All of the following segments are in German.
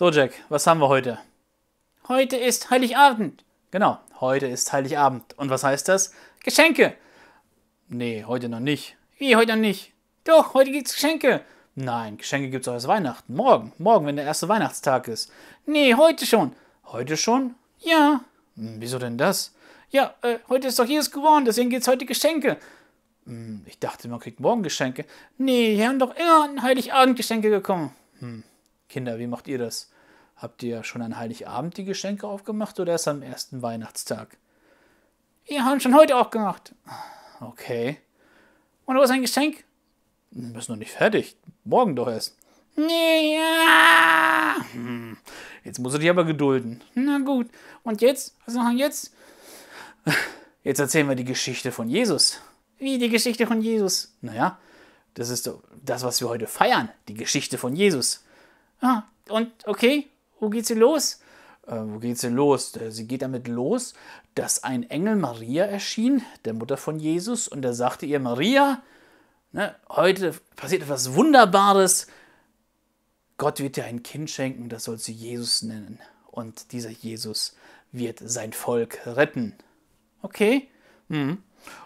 So, Jack, was haben wir heute? Heute ist Heiligabend. Genau, heute ist Heiligabend. Und was heißt das? Geschenke. Nee, heute noch nicht. Wie, heute noch nicht? Doch, heute gibt's Geschenke. Nein, Geschenke gibt's auch erst Weihnachten. Morgen. Morgen, wenn der erste Weihnachtstag ist. Nee, heute schon. Heute schon? Ja. Hm, wieso denn das? Ja, äh, heute ist doch Jesus geworden, deswegen gibt's heute Geschenke. Hm, ich dachte, man kriegt morgen Geschenke. Nee, hier haben doch immer Heiligabend Geschenke gekommen. Hm, Kinder, wie macht ihr das? Habt ihr schon an Heiligabend die Geschenke aufgemacht oder erst am ersten Weihnachtstag? Wir haben schon heute aufgemacht. Okay. Und wo ist ein Geschenk? Wir hm, sind noch nicht fertig. Morgen doch erst. Nee, Ja. Hm. Jetzt musst du dich aber gedulden. Na gut. Und jetzt? Was machen wir jetzt? Jetzt erzählen wir die Geschichte von Jesus. Wie die Geschichte von Jesus? Naja, das ist das, was wir heute feiern. Die Geschichte von Jesus. Ah, und okay, wo geht sie los? Äh, wo geht sie los? Äh, sie geht damit los, dass ein Engel Maria erschien, der Mutter von Jesus, und er sagte ihr, Maria, ne, heute passiert etwas Wunderbares. Gott wird dir ein Kind schenken, das sollst du Jesus nennen. Und dieser Jesus wird sein Volk retten. Okay? Mhm.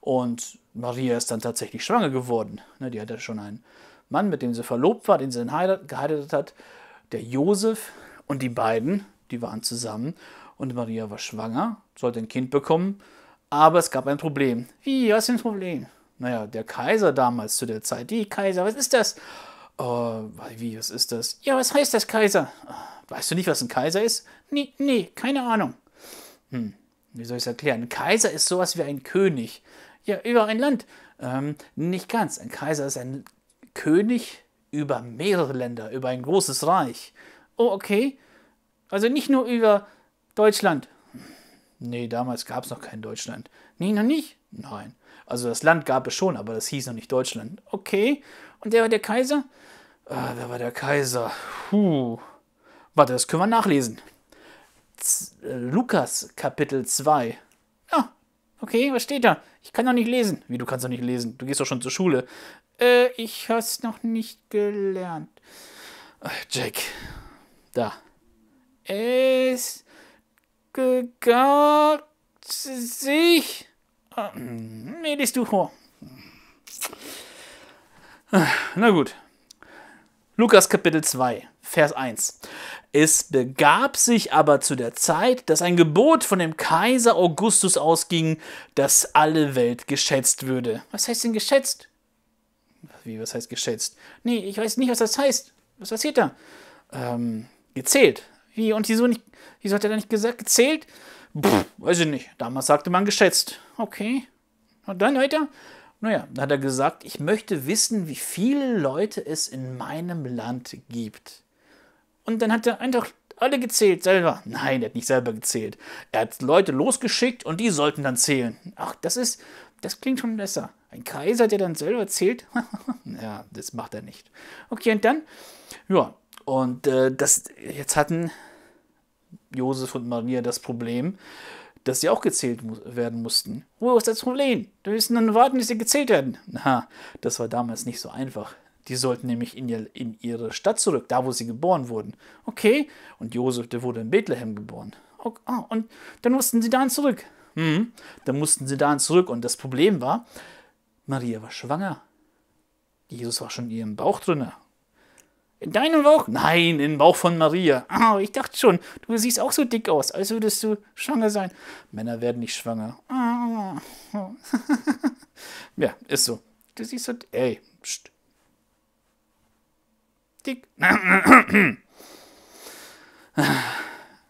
Und Maria ist dann tatsächlich schwanger geworden. Ne, die hatte schon einen Mann, mit dem sie verlobt war, den sie dann geheiratet hat der Josef und die beiden, die waren zusammen und Maria war schwanger, sollte ein Kind bekommen, aber es gab ein Problem. Wie, was ist ein Problem? Naja, der Kaiser damals zu der Zeit, die Kaiser, was ist das? Oh, wie, was ist das? Ja, was heißt das Kaiser? Weißt du nicht, was ein Kaiser ist? Nee, nee, keine Ahnung. Hm, wie soll ich es erklären? Ein Kaiser ist sowas wie ein König. Ja, über ein Land. Ähm, nicht ganz. Ein Kaiser ist ein König über mehrere Länder, über ein großes Reich. Oh, okay. Also nicht nur über Deutschland. Nee, damals gab es noch kein Deutschland. Nee, noch nicht? Nein. Also das Land gab es schon, aber das hieß noch nicht Deutschland. Okay. Und wer war der Kaiser? Ah, wer war der Kaiser? Puh. Warte, das können wir nachlesen. Z äh, Lukas Kapitel 2. Okay, was steht da? Ich kann doch nicht lesen. Wie, du kannst doch nicht lesen? Du gehst doch schon zur Schule. Äh, ich hab's noch nicht gelernt. Jack. Da. Es gegart sich. Ah, hm, nee, liest du vor. Ah, na gut. Lukas Kapitel 2. Vers 1. Es begab sich aber zu der Zeit, dass ein Gebot von dem Kaiser Augustus ausging, dass alle Welt geschätzt würde. Was heißt denn geschätzt? Wie, was heißt geschätzt? Nee, ich weiß nicht, was das heißt. Was passiert da? Ähm, gezählt. Wie, und wieso nicht, wieso hat er da nicht gesagt, gezählt? Pff, weiß ich nicht. Damals sagte man geschätzt. Okay. Und dann weiter? Naja, dann hat er gesagt, ich möchte wissen, wie viele Leute es in meinem Land gibt. Und dann hat er einfach alle gezählt selber. Nein, er hat nicht selber gezählt. Er hat Leute losgeschickt und die sollten dann zählen. Ach, das ist, das klingt schon besser. Ein Kaiser, der dann selber zählt? ja, das macht er nicht. Okay, und dann, ja, und äh, das, jetzt hatten Josef und Maria das Problem, dass sie auch gezählt mu werden mussten. Wo ist das Problem? Du müssen dann warten, bis sie gezählt werden. Na, das war damals nicht so einfach. Die sollten nämlich in, ihr, in ihre Stadt zurück, da wo sie geboren wurden. Okay, und Josef, der wurde in Bethlehem geboren. Okay. Ah, und dann mussten sie dahin zurück. Hm. Dann mussten sie dahin zurück. Und das Problem war, Maria war schwanger. Jesus war schon in ihrem Bauch drin. In deinem Bauch? Nein, im Bauch von Maria. Oh, ich dachte schon, du siehst auch so dick aus, als würdest du schwanger sein. Männer werden nicht schwanger. Oh. ja, ist so. Du siehst so. Ey, pst richtig?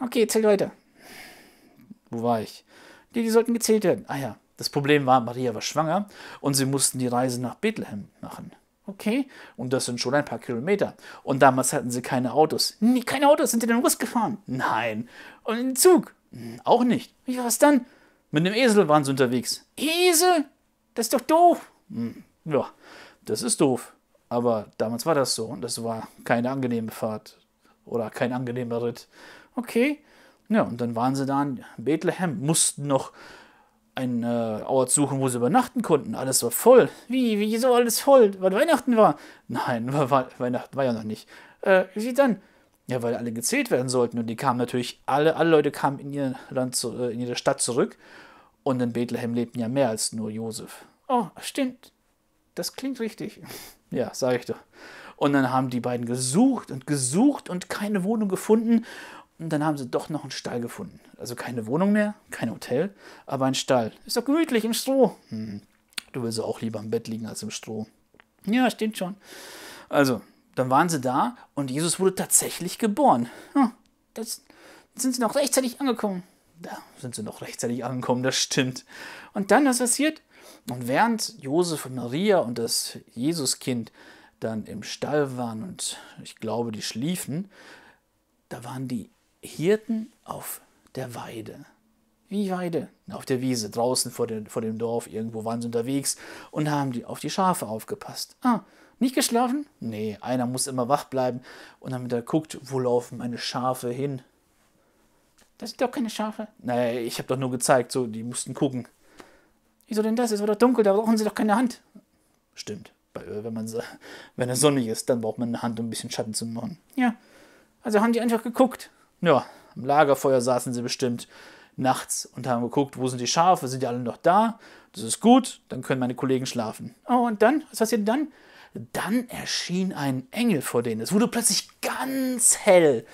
okay, zählt weiter. Wo war ich? Die, die sollten gezählt werden. Ah ja, das Problem war, Maria war schwanger und sie mussten die Reise nach Bethlehem machen. Okay, und das sind schon ein paar Kilometer. Und damals hatten sie keine Autos. Nee, keine Autos, sind sie denn losgefahren? Nein. Und in Zug? Hm, auch nicht. Ja, was dann? Mit einem Esel waren sie unterwegs. Esel? Das ist doch doof. Hm, ja, das ist doof. Aber damals war das so und das war keine angenehme Fahrt oder kein angenehmer Ritt. Okay, ja, und dann waren sie da in Bethlehem, mussten noch einen äh, Ort suchen, wo sie übernachten konnten. Alles war voll. Wie, wieso alles voll? Weil Weihnachten war? Nein, war, war, Weihnachten war ja noch nicht. Äh, wie dann? Ja, weil alle gezählt werden sollten. Und die kamen natürlich, alle, alle Leute kamen in ihr Land, zu, äh, in ihre Stadt zurück. Und in Bethlehem lebten ja mehr als nur Josef. Oh, stimmt. Das klingt richtig. Ja, sage ich doch. Und dann haben die beiden gesucht und gesucht und keine Wohnung gefunden. Und dann haben sie doch noch einen Stall gefunden. Also keine Wohnung mehr, kein Hotel, aber ein Stall. Ist doch gemütlich im Stroh. Hm. Du willst auch lieber im Bett liegen als im Stroh. Ja, stimmt schon. Also, dann waren sie da und Jesus wurde tatsächlich geboren. Hm, das, sind sie noch rechtzeitig angekommen. Da sind sie noch rechtzeitig angekommen, das stimmt. Und dann, was passiert? Und während Josef und Maria und das Jesuskind dann im Stall waren und ich glaube, die schliefen, da waren die Hirten auf der Weide. Wie Weide? Auf der Wiese, draußen vor, den, vor dem Dorf, irgendwo waren sie unterwegs und haben die auf die Schafe aufgepasst. Ah, nicht geschlafen? Nee, einer muss immer wach bleiben und damit er guckt, wo laufen meine Schafe hin. Das sind doch keine Schafe. Naja, ich habe doch nur gezeigt, so, die mussten gucken. Wieso denn das? Es war doch dunkel, da brauchen Sie doch keine Hand. Stimmt. Wenn, man, wenn es sonnig ist, dann braucht man eine Hand, um ein bisschen Schatten zu machen. Ja. Also haben die einfach geguckt. Ja, am Lagerfeuer saßen sie bestimmt nachts und haben geguckt, wo sind die Schafe, sind die alle noch da? Das ist gut, dann können meine Kollegen schlafen. Oh, und dann? Was passiert dann? Dann erschien ein Engel vor denen. Es wurde plötzlich ganz hell.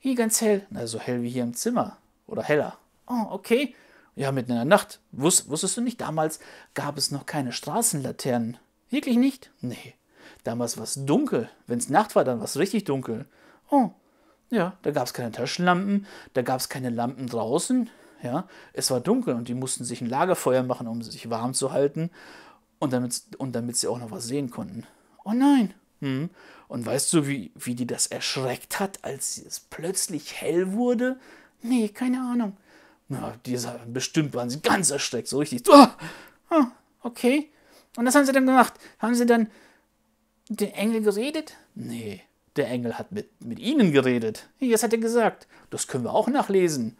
Wie ganz hell? Na, so hell wie hier im Zimmer. Oder heller. Oh, okay. Ja, mitten in der Nacht. Wus wusstest du nicht, damals gab es noch keine Straßenlaternen. Wirklich nicht? Nee. Damals war es dunkel. Wenn es Nacht war, dann war es richtig dunkel. Oh, ja, da gab es keine Taschenlampen, da gab es keine Lampen draußen. Ja, es war dunkel und die mussten sich ein Lagerfeuer machen, um sich warm zu halten und damit, und damit sie auch noch was sehen konnten. Oh nein! Hm. Und weißt du, wie, wie die das erschreckt hat, als es plötzlich hell wurde? Nee, keine Ahnung. Na, dieser, halt bestimmt waren sie ganz erschreckt, so richtig. Oh, okay. Und was haben sie dann gemacht. Haben sie dann mit dem Engel geredet? Nee, der Engel hat mit, mit ihnen geredet. Jetzt hat er gesagt, das können wir auch nachlesen.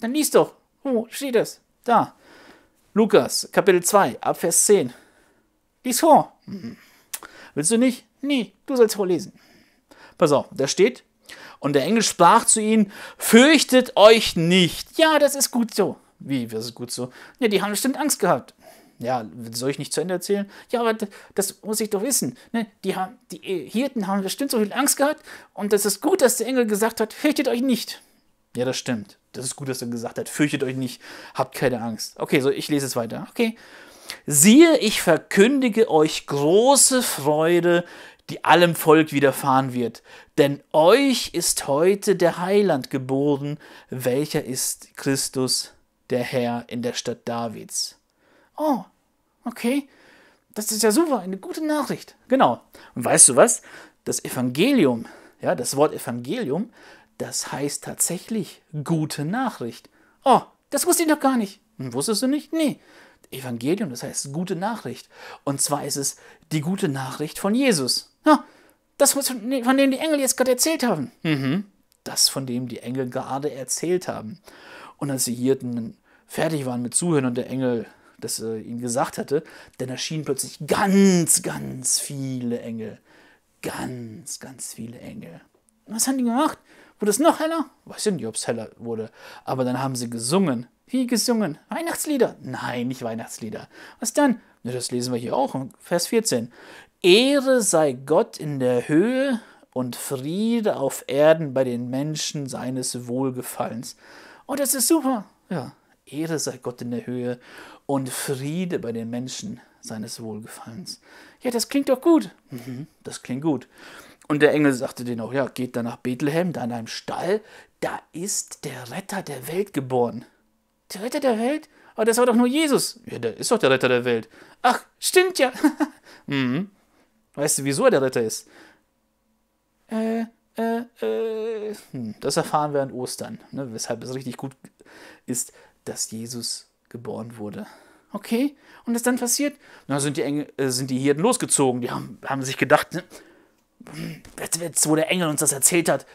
Dann liest doch. Wo oh, steht das? Da. Lukas, Kapitel 2, Abvers 10. Lies vor. Hm. Willst du nicht? Nee, du sollst vorlesen. Pass auf, da steht, und der Engel sprach zu ihnen, fürchtet euch nicht. Ja, das ist gut so. Wie, das ist gut so? Ja, die haben bestimmt Angst gehabt. Ja, soll ich nicht zu Ende erzählen? Ja, aber das muss ich doch wissen. Ne? Die, haben, die äh, Hirten haben bestimmt so viel Angst gehabt und das ist gut, dass der Engel gesagt hat, fürchtet euch nicht. Ja, das stimmt. Das ist gut, dass er gesagt hat, fürchtet euch nicht, habt keine Angst. Okay, so ich lese es weiter. Okay. Siehe, ich verkündige euch große Freude, die allem Volk widerfahren wird. Denn euch ist heute der Heiland geboren, welcher ist Christus, der Herr in der Stadt Davids. Oh, okay. Das ist ja super, eine gute Nachricht. Genau. Und weißt du was? Das Evangelium, ja, das Wort Evangelium, das heißt tatsächlich gute Nachricht. Oh, das wusste ich doch gar nicht. Hm, wusstest du nicht? Nee. Evangelium, das heißt gute Nachricht. Und zwar ist es die gute Nachricht von Jesus. Ja, das, von dem die Engel jetzt gerade erzählt haben. Mhm. Das, von dem die Engel gerade erzählt haben. Und als sie hier fertig waren mit Zuhören und der Engel das äh, ihnen gesagt hatte, dann erschienen plötzlich ganz, ganz viele Engel. Ganz, ganz viele Engel. Was haben die gemacht? Wurde es noch heller? Weiß ich nicht, ob es heller wurde. Aber dann haben sie gesungen. Wie gesungen? Weihnachtslieder? Nein, nicht Weihnachtslieder. Was dann? das lesen wir hier auch, Vers 14. Ehre sei Gott in der Höhe und Friede auf Erden bei den Menschen seines Wohlgefallens. oh, das ist super. Ja, Ehre sei Gott in der Höhe und Friede bei den Menschen seines Wohlgefallens. Ja, das klingt doch gut. Mhm, das klingt gut. Und der Engel sagte denen auch, ja, geht dann nach Bethlehem, da in einem Stall, da ist der Retter der Welt geboren. Der Retter der Welt? Aber das war doch nur Jesus. Ja, der ist doch der Retter der Welt. Ach, stimmt ja. mhm. Weißt du, wieso er der Ritter ist? Äh, äh, äh. Hm, das erfahren wir an Ostern, ne? weshalb es richtig gut ist, dass Jesus geboren wurde. Okay, und was dann passiert? Na, sind die, Engel, äh, sind die Hirten losgezogen. Die haben, haben sich gedacht, ne? Hm, jetzt, jetzt, wo der Engel uns das erzählt hat,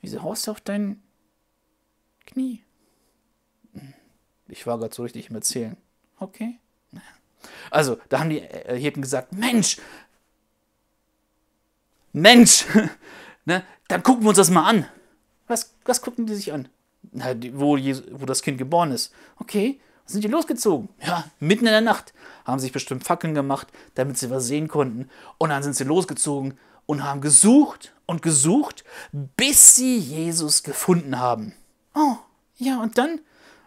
wieso haust du auf dein Knie? Hm, ich war gerade so richtig im Erzählen. Okay. Also, da haben die äh, Hirten gesagt, Mensch, Mensch, ne, dann gucken wir uns das mal an. Was, was gucken die sich an? Na, wo, Jesus, wo das Kind geboren ist. Okay, sind die losgezogen. Ja, mitten in der Nacht. Haben sich bestimmt Fackeln gemacht, damit sie was sehen konnten. Und dann sind sie losgezogen und haben gesucht und gesucht, bis sie Jesus gefunden haben. Oh, ja, und dann?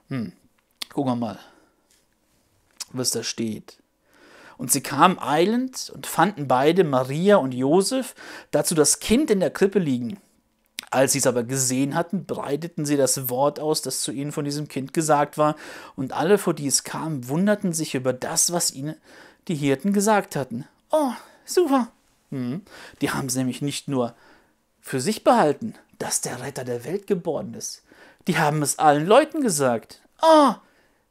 Hm, gucken wir mal, was da steht. Und sie kamen eilend und fanden beide, Maria und Josef, dazu das Kind in der Krippe liegen. Als sie es aber gesehen hatten, breiteten sie das Wort aus, das zu ihnen von diesem Kind gesagt war, und alle, vor die es kam, wunderten sich über das, was ihnen die Hirten gesagt hatten. Oh, super! Hm. Die haben es nämlich nicht nur für sich behalten, dass der Retter der Welt geboren ist. Die haben es allen Leuten gesagt. Oh,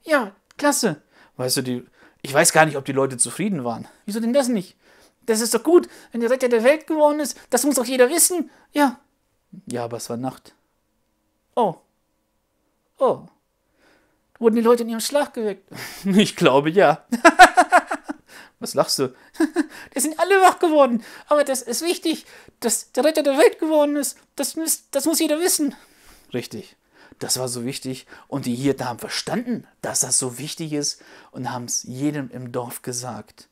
ja, klasse. Weißt du, die ich weiß gar nicht, ob die Leute zufrieden waren. Wieso denn das nicht? Das ist doch gut, wenn der Retter der Welt geworden ist. Das muss doch jeder wissen. Ja. Ja, aber es war Nacht. Oh. Oh. Wurden die Leute in ihrem Schlaf geweckt? Ich glaube ja. Was lachst du? Die sind alle wach geworden. Aber das ist wichtig, dass der Retter der Welt geworden ist. Das, das muss jeder wissen. Richtig das war so wichtig. Und die Hirten haben verstanden, dass das so wichtig ist und haben es jedem im Dorf gesagt.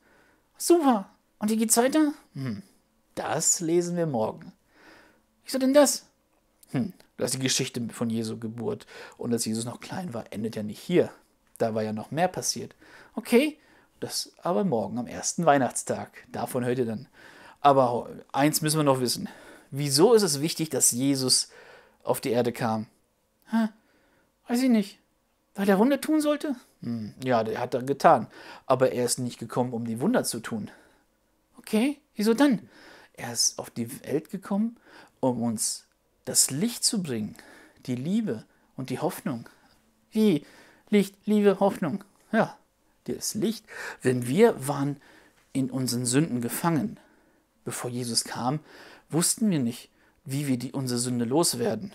Super. Und wie geht's weiter? Hm, das lesen wir morgen. Wieso denn das? Hm, ist die Geschichte von Jesu Geburt und dass Jesus noch klein war, endet ja nicht hier. Da war ja noch mehr passiert. Okay, das aber morgen am ersten Weihnachtstag. Davon hört ihr dann. Aber eins müssen wir noch wissen. Wieso ist es wichtig, dass Jesus auf die Erde kam? Hä? Weiß ich nicht. Weil der Wunder tun sollte? Hm, ja, der hat er getan. Aber er ist nicht gekommen, um die Wunder zu tun. Okay, wieso dann? Er ist auf die Welt gekommen, um uns das Licht zu bringen, die Liebe und die Hoffnung. Wie? Licht, Liebe, Hoffnung. Ja, das Licht. Denn wir waren in unseren Sünden gefangen. Bevor Jesus kam, wussten wir nicht, wie wir die, unsere Sünde loswerden.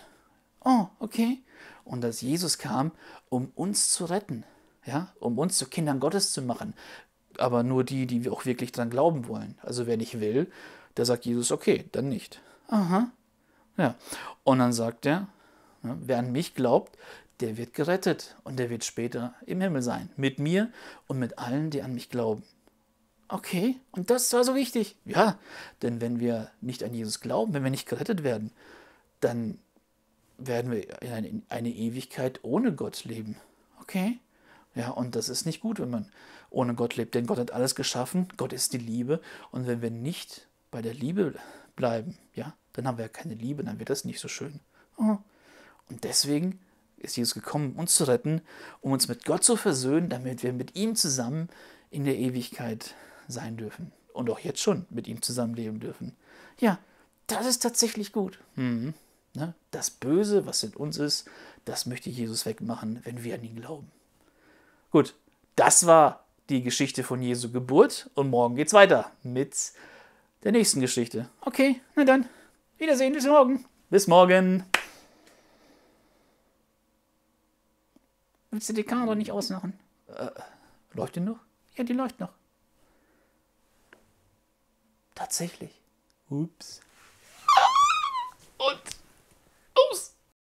Oh, okay und dass Jesus kam, um uns zu retten, ja, um uns zu Kindern Gottes zu machen. Aber nur die, die wir auch wirklich dran glauben wollen. Also wer nicht will, der sagt Jesus, okay, dann nicht. Aha. Ja. Und dann sagt er, ja, ne, wer an mich glaubt, der wird gerettet und der wird später im Himmel sein. Mit mir und mit allen, die an mich glauben. Okay, und das war so wichtig. Ja, denn wenn wir nicht an Jesus glauben, wenn wir nicht gerettet werden, dann werden wir eine, eine Ewigkeit ohne Gott leben. Okay? Ja, und das ist nicht gut, wenn man ohne Gott lebt, denn Gott hat alles geschaffen, Gott ist die Liebe. Und wenn wir nicht bei der Liebe bleiben, ja, dann haben wir ja keine Liebe, dann wird das nicht so schön. Oh. Und deswegen ist Jesus gekommen, um uns zu retten, um uns mit Gott zu versöhnen, damit wir mit ihm zusammen in der Ewigkeit sein dürfen. Und auch jetzt schon mit ihm zusammenleben dürfen. Ja, das ist tatsächlich gut. Mhm. Ne? Das Böse, was in uns ist, das möchte Jesus wegmachen, wenn wir an ihn glauben. Gut, das war die Geschichte von Jesu Geburt und morgen geht's weiter mit der nächsten Geschichte. Okay, na dann, Wiedersehen, bis morgen. Bis morgen. Willst du die Kamera nicht ausmachen? Äh, läuft die noch? Ja, die läuft noch. Tatsächlich. Ups.